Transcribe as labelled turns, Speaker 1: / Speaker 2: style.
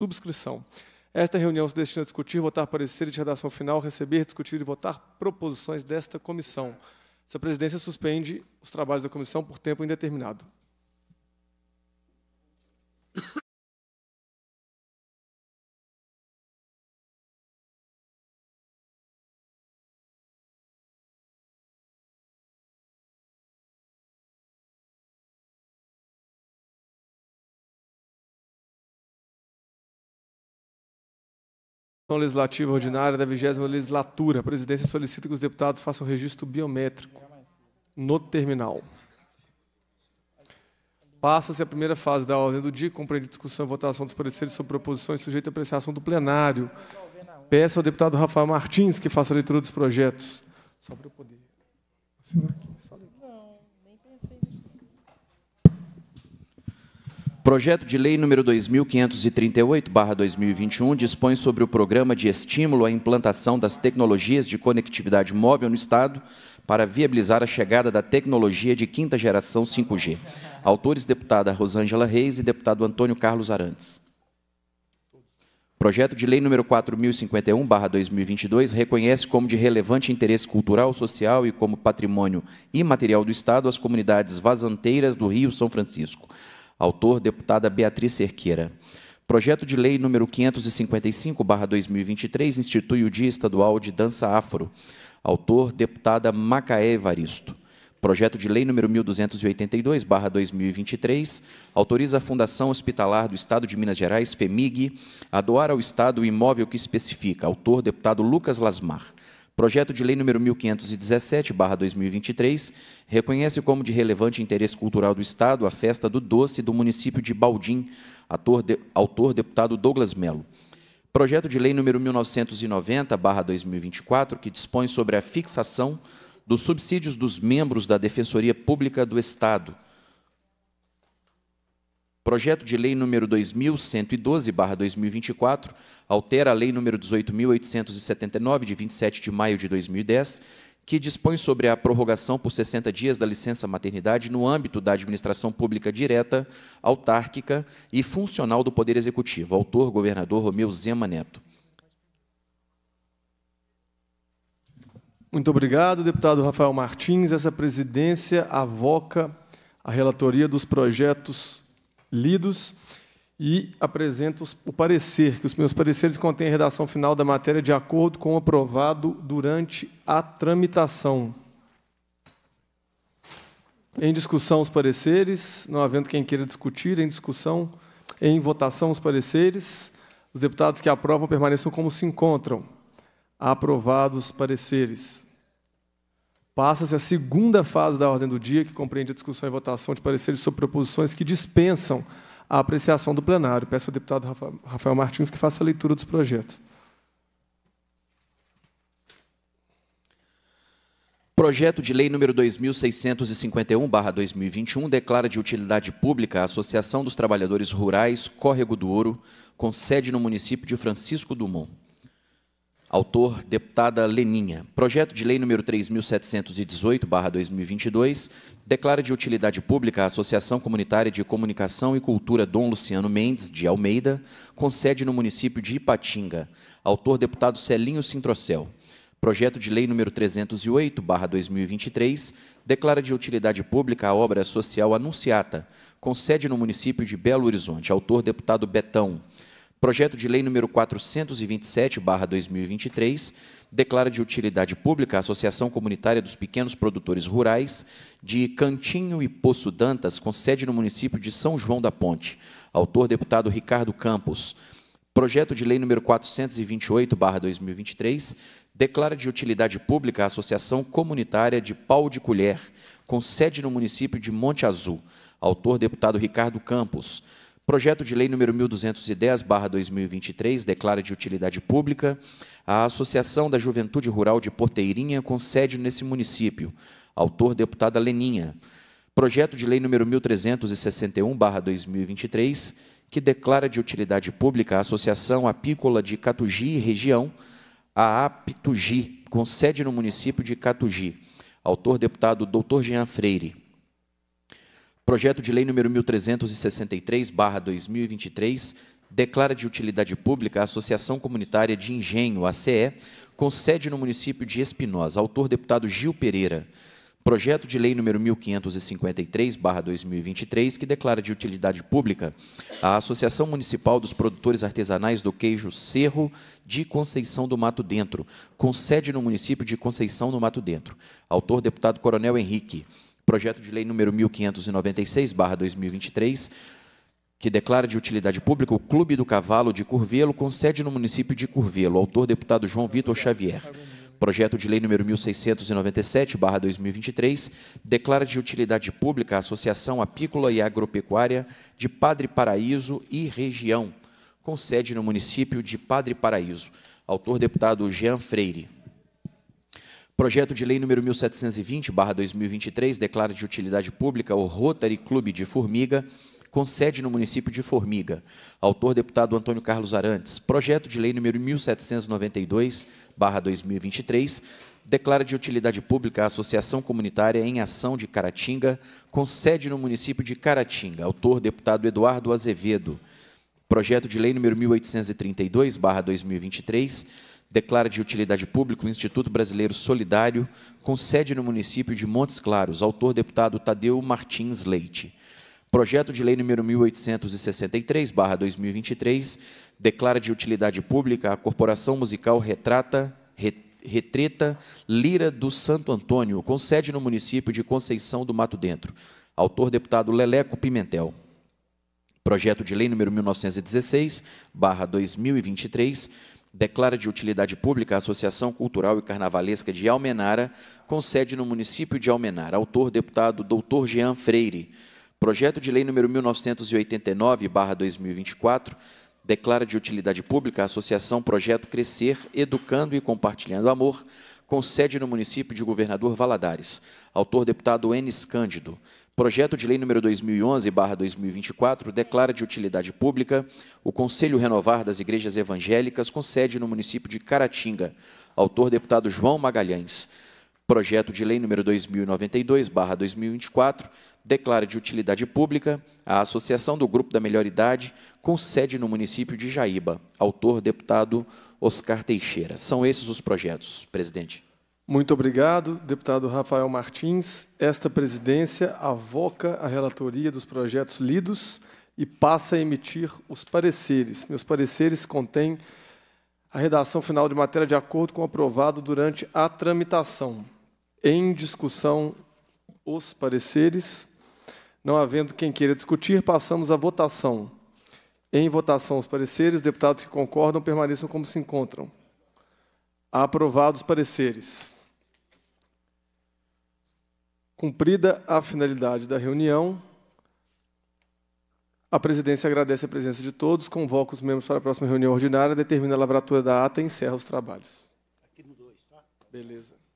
Speaker 1: Subscrição. Esta reunião se destina a discutir, votar parecer de redação final, receber, discutir e votar proposições desta comissão. a presidência suspende os trabalhos da comissão por tempo indeterminado. Legislativa Ordinária da 20 Legislatura. A presidência solicita que os deputados façam registro biométrico no terminal. Passa-se a primeira fase da ordem do dia, compreende discussão e votação dos pareceres sobre proposições sujeita à apreciação do plenário. Peço ao deputado Rafael Martins que faça a leitura dos
Speaker 2: projetos.
Speaker 1: Só para eu poder. Não, nem pensei nisso.
Speaker 2: Projeto de Lei nº 2538/2021 dispõe sobre o programa de estímulo à implantação das tecnologias de conectividade móvel no estado para viabilizar a chegada da tecnologia de quinta geração 5G. Autores deputada Rosângela Reis e deputado Antônio Carlos Arantes. Projeto de Lei nº 4051/2022 reconhece como de relevante interesse cultural, social e como patrimônio imaterial do Estado as comunidades vazanteiras do Rio São Francisco. Autor, deputada Beatriz Cerqueira. Projeto de Lei número 555-2023 institui o Dia Estadual de Dança Afro. Autor, deputada Macaé Evaristo. Projeto de Lei número 1282/2023 autoriza a Fundação Hospitalar do Estado de Minas Gerais, FEMIG, a doar ao Estado o imóvel que especifica. Autor deputado Lucas Lasmar. Projeto de Lei nº 1517/2023 reconhece como de relevante interesse cultural do Estado a Festa do Doce do município de Baldim, de, autor deputado Douglas Melo. Projeto de Lei nº 1990/2024 que dispõe sobre a fixação dos subsídios dos membros da Defensoria Pública do Estado Projeto de Lei número 2112/2024 altera a Lei número 18879 de 27 de maio de 2010, que dispõe sobre a prorrogação por 60 dias da licença maternidade no âmbito da administração pública direta, autárquica e funcional do Poder Executivo. Autor governador Romeu Zema Neto.
Speaker 1: Muito obrigado, deputado Rafael Martins. Essa presidência avoca a relatoria dos projetos lidos e apresento o parecer, que os meus pareceres contêm a redação final da matéria de acordo com o aprovado durante a tramitação. Em discussão os pareceres, não havendo quem queira discutir, em discussão, em votação os pareceres, os deputados que aprovam permaneçam como se encontram. Aprovados os pareceres. Passa-se a segunda fase da ordem do dia, que compreende a discussão e votação de pareceres sobre proposições que dispensam a apreciação do plenário. Peço ao deputado Rafael Martins que faça a leitura dos projetos.
Speaker 2: Projeto de Lei número 2651/2021 declara de utilidade pública a Associação dos Trabalhadores Rurais Córrego do Ouro, com sede no município de Francisco Dumont. Autor, deputada Leninha. Projeto de lei número 3.718-2022 declara de utilidade pública a Associação Comunitária de Comunicação e Cultura Dom Luciano Mendes de Almeida, com sede no município de Ipatinga. Autor, deputado Celinho Sintrocel. Projeto de lei número 308-2023 declara de utilidade pública a obra social Anunciata, com sede no município de Belo Horizonte. Autor, deputado Betão. Projeto de Lei número 427/2023 declara de utilidade pública a Associação Comunitária dos Pequenos Produtores Rurais de Cantinho e Poço Dantas, com sede no município de São João da Ponte. Autor deputado Ricardo Campos. Projeto de Lei número 428/2023 declara de utilidade pública a Associação Comunitária de Pau de Colher, com sede no município de Monte Azul. Autor deputado Ricardo Campos. Projeto de Lei número 1210/2023 declara de utilidade pública a Associação da Juventude Rural de Porteirinha com sede nesse município. Autor deputada Leninha. Projeto de Lei número 1361/2023 que declara de utilidade pública a Associação Apícola de Catugi e Região, a APTUGI, com sede no município de Catugi. Autor deputado Dr. Jean Freire. Projeto de Lei número 1363/2023 declara de utilidade pública a Associação Comunitária de Engenho, ACE, com sede no município de Espinosa. Autor deputado Gil Pereira. Projeto de Lei número 1553/2023 que declara de utilidade pública a Associação Municipal dos Produtores Artesanais do Queijo Cerro de Conceição do Mato Dentro, com sede no município de Conceição do Mato Dentro. Autor deputado Coronel Henrique projeto de lei número 1596/2023, que declara de utilidade pública o Clube do Cavalo de Curvelo, com sede no município de Curvelo, autor deputado João Vitor Xavier. Projeto de Lei número 1697/2023 declara de utilidade pública a Associação Apícola e Agropecuária de Padre Paraíso e região, com sede no município de Padre Paraíso. Autor deputado Jean Freire. Projeto de Lei número 1720/2023 declara de utilidade pública o Rotary Clube de Formiga, com sede no município de Formiga. Autor deputado Antônio Carlos Arantes. Projeto de Lei número 1792/2023 declara de utilidade pública a Associação Comunitária em Ação de Caratinga, com sede no município de Caratinga. Autor deputado Eduardo Azevedo. Projeto de Lei número 1832/2023 declara de utilidade pública o Instituto Brasileiro Solidário, com sede no município de Montes Claros, autor deputado Tadeu Martins Leite. Projeto de Lei número 1863/2023 declara de utilidade pública a Corporação Musical Retrata Retreta Lira do Santo Antônio, com sede no município de Conceição do Mato Dentro. Autor deputado Leleco Pimentel. Projeto de Lei número 1916/2023 declara de utilidade pública a Associação Cultural e Carnavalesca de Almenara, com sede no município de Almenara. Autor, deputado Dr. Jean Freire. Projeto de Lei número 1989-2024 declara de utilidade pública a Associação Projeto Crescer, Educando e Compartilhando Amor, com sede no município de Governador Valadares. Autor, deputado Enes Cândido. Projeto de Lei número 2011/2024 declara de utilidade pública o Conselho Renovar das Igrejas Evangélicas com sede no município de Caratinga. Autor deputado João Magalhães. Projeto de Lei número 2092/2024 declara de utilidade pública a Associação do Grupo da Melhor Idade com sede no município de Jaíba. Autor deputado Oscar Teixeira. São esses os projetos, presidente.
Speaker 1: Muito obrigado, deputado Rafael Martins. Esta presidência avoca a relatoria dos projetos lidos e passa a emitir os pareceres. Meus pareceres contêm a redação final de matéria de acordo com o aprovado durante a tramitação. Em discussão, os pareceres. Não havendo quem queira discutir, passamos à votação. Em votação, os pareceres. Deputados que concordam permaneçam como se encontram. Aprovados os pareceres. Cumprida a finalidade da reunião, a presidência agradece a presença de todos, convoca os membros para a próxima reunião ordinária, determina a lavratura da ata e encerra os trabalhos. Aqui no 2, tá? Beleza.